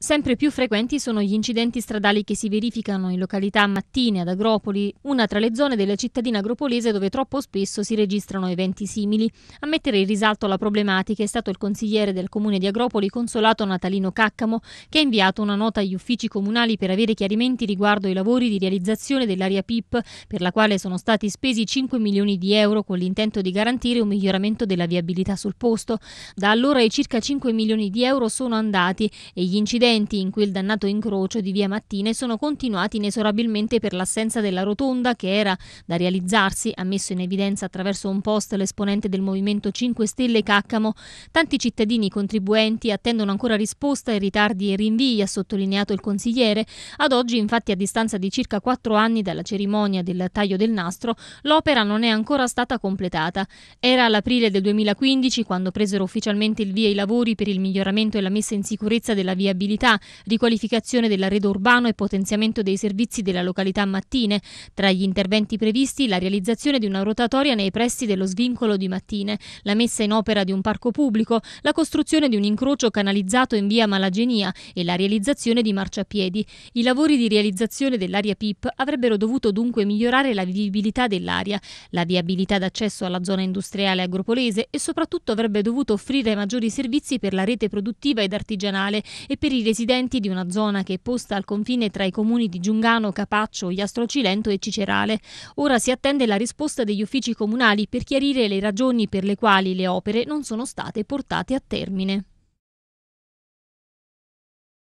Sempre più frequenti sono gli incidenti stradali che si verificano in località Mattine ad Agropoli, una tra le zone della cittadina agropolese dove troppo spesso si registrano eventi simili. A mettere in risalto la problematica è stato il consigliere del comune di Agropoli, consolato Natalino Caccamo, che ha inviato una nota agli uffici comunali per avere chiarimenti riguardo i lavori di realizzazione dell'area PIP, per la quale sono stati spesi 5 milioni di euro con l'intento di garantire un miglioramento della viabilità sul posto. Da allora i circa 5 milioni di euro sono andati e gli incidenti incidenti in cui il dannato incrocio di via Mattine sono continuati inesorabilmente per l'assenza della rotonda che era da realizzarsi, ha messo in evidenza attraverso un post l'esponente del Movimento 5 Stelle Caccamo. Tanti cittadini contribuenti attendono ancora risposta ai ritardi e rinvii, ha sottolineato il consigliere. Ad oggi, infatti, a distanza di circa quattro anni dalla cerimonia del taglio del nastro, l'opera non è ancora stata completata. Era all'aprile del 2015 quando presero ufficialmente il via i lavori per il miglioramento e la messa in sicurezza della viabilità mobilità, riqualificazione dell'arredo urbano e potenziamento dei servizi della località mattine. Tra gli interventi previsti la realizzazione di una rotatoria nei pressi dello svincolo di mattine, la messa in opera di un parco pubblico, la costruzione di un incrocio canalizzato in via Malagenia e la realizzazione di marciapiedi. I lavori di realizzazione dell'area PIP avrebbero dovuto dunque migliorare la vivibilità dell'area, la viabilità d'accesso alla zona industriale agropolese e soprattutto avrebbe dovuto offrire maggiori servizi per la rete produttiva ed artigianale e per i residenti di una zona che è posta al confine tra i comuni di Giungano, Capaccio, Iastrocilento e Cicerale. Ora si attende la risposta degli uffici comunali per chiarire le ragioni per le quali le opere non sono state portate a termine.